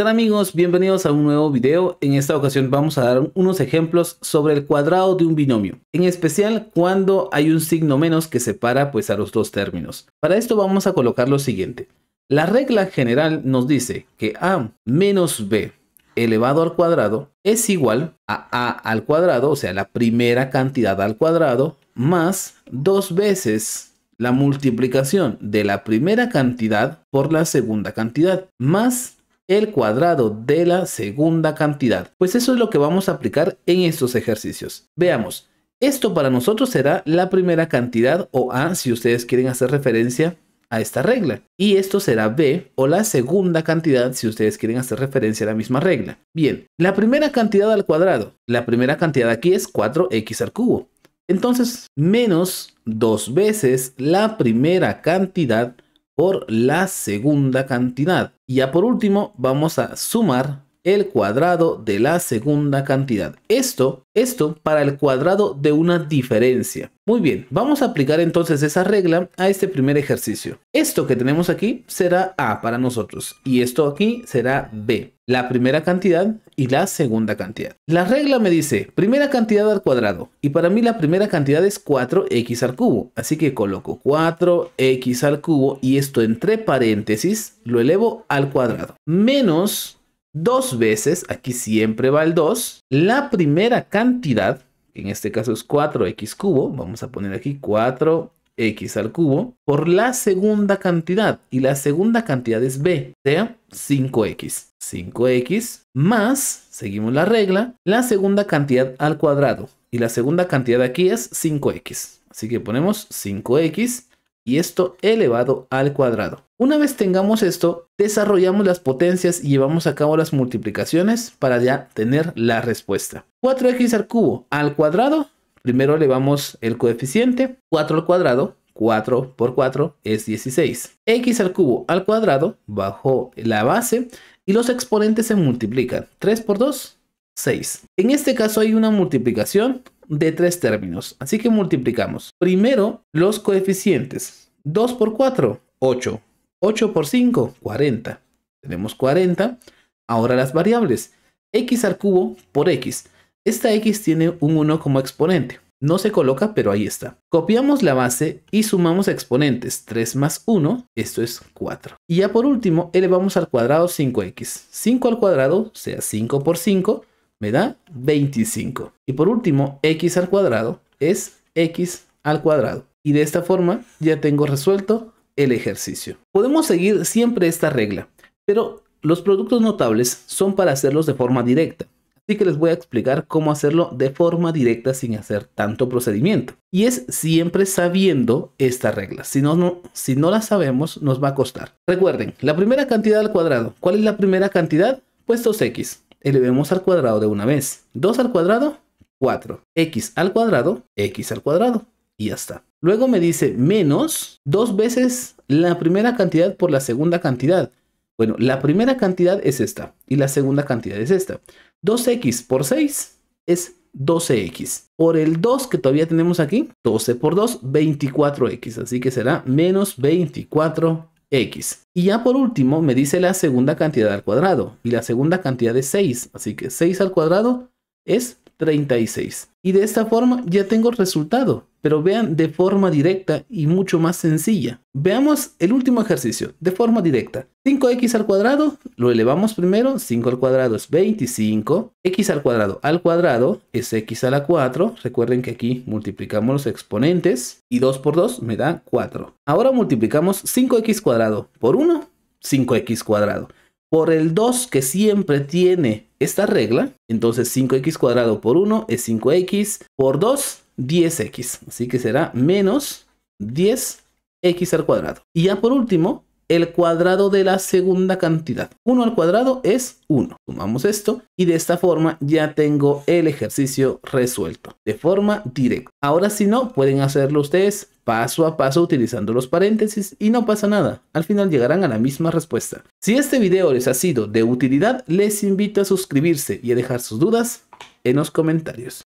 Hola amigos? Bienvenidos a un nuevo video. En esta ocasión vamos a dar unos ejemplos sobre el cuadrado de un binomio, en especial cuando hay un signo menos que separa pues a los dos términos. Para esto vamos a colocar lo siguiente. La regla general nos dice que a menos b elevado al cuadrado es igual a a al cuadrado, o sea la primera cantidad al cuadrado, más dos veces la multiplicación de la primera cantidad por la segunda cantidad, más el cuadrado de la segunda cantidad. Pues eso es lo que vamos a aplicar en estos ejercicios. Veamos, esto para nosotros será la primera cantidad o A si ustedes quieren hacer referencia a esta regla. Y esto será B o la segunda cantidad si ustedes quieren hacer referencia a la misma regla. Bien, la primera cantidad al cuadrado. La primera cantidad aquí es 4x al cubo. Entonces, menos dos veces la primera cantidad por la segunda cantidad. Y ya por último vamos a sumar el cuadrado de la segunda cantidad. Esto, esto para el cuadrado de una diferencia. Muy bien, vamos a aplicar entonces esa regla a este primer ejercicio. Esto que tenemos aquí será A para nosotros y esto aquí será B, la primera cantidad y la segunda cantidad. La regla me dice primera cantidad al cuadrado y para mí la primera cantidad es 4x al cubo, así que coloco 4x al cubo y esto entre paréntesis lo elevo al cuadrado menos dos veces, aquí siempre va el 2, la primera cantidad, que en este caso es 4x cubo, vamos a poner aquí 4x al cubo, por la segunda cantidad, y la segunda cantidad es b, o sea, 5x. 5x más, seguimos la regla, la segunda cantidad al cuadrado, y la segunda cantidad aquí es 5x. Así que ponemos 5x y esto elevado al cuadrado. Una vez tengamos esto, desarrollamos las potencias y llevamos a cabo las multiplicaciones para ya tener la respuesta. 4x al cubo al cuadrado, primero elevamos el coeficiente, 4 al cuadrado, 4 por 4 es 16. x al cubo al cuadrado bajo la base y los exponentes se multiplican. 3 por 2, 6. En este caso hay una multiplicación de tres términos, así que multiplicamos primero los coeficientes. 2 por 4, 8. 8 por 5, 40. Tenemos 40. Ahora las variables. x al cubo por x. Esta x tiene un 1 como exponente. No se coloca, pero ahí está. Copiamos la base y sumamos exponentes. 3 más 1, esto es 4. Y ya por último, elevamos al cuadrado 5x. 5 al cuadrado, o sea 5 por 5, me da 25. Y por último, x al cuadrado es x al cuadrado y de esta forma ya tengo resuelto el ejercicio. Podemos seguir siempre esta regla, pero los productos notables son para hacerlos de forma directa. Así que les voy a explicar cómo hacerlo de forma directa sin hacer tanto procedimiento. Y es siempre sabiendo esta regla. Si no, la sabemos, nos va a costar. Recuerden, la primera cantidad al cuadrado. ¿Cuál es la primera cantidad? Pues 2x. Elevemos al cuadrado de una vez. 2 al cuadrado, 4. x al cuadrado, x al cuadrado. Y ya está. Luego me dice menos dos veces la primera cantidad por la segunda cantidad. Bueno, la primera cantidad es esta y la segunda cantidad es esta. 2x por 6 es 12x. Por el 2 que todavía tenemos aquí, 12 por 2, 24x. Así que será menos 24x. Y ya por último me dice la segunda cantidad al cuadrado. Y la segunda cantidad es 6. Así que 6 al cuadrado es 36. Y de esta forma ya tengo el resultado, pero vean de forma directa y mucho más sencilla. Veamos el último ejercicio, de forma directa. 5x al cuadrado, lo elevamos primero, 5 al cuadrado es 25, x al cuadrado al cuadrado es x a la 4, recuerden que aquí multiplicamos los exponentes, y 2 por 2 me da 4. Ahora multiplicamos 5x cuadrado por 1, 5x cuadrado por el 2 que siempre tiene esta regla, entonces 5x cuadrado por 1 es 5x, por 2, 10x, así que será menos 10x al cuadrado. Y ya por último, el cuadrado de la segunda cantidad. 1 al cuadrado es 1. Sumamos esto y de esta forma ya tengo el ejercicio resuelto de forma directa. Ahora si no, pueden hacerlo ustedes paso a paso utilizando los paréntesis y no pasa nada, al final llegarán a la misma respuesta. Si este video les ha sido de utilidad, les invito a suscribirse y a dejar sus dudas en los comentarios.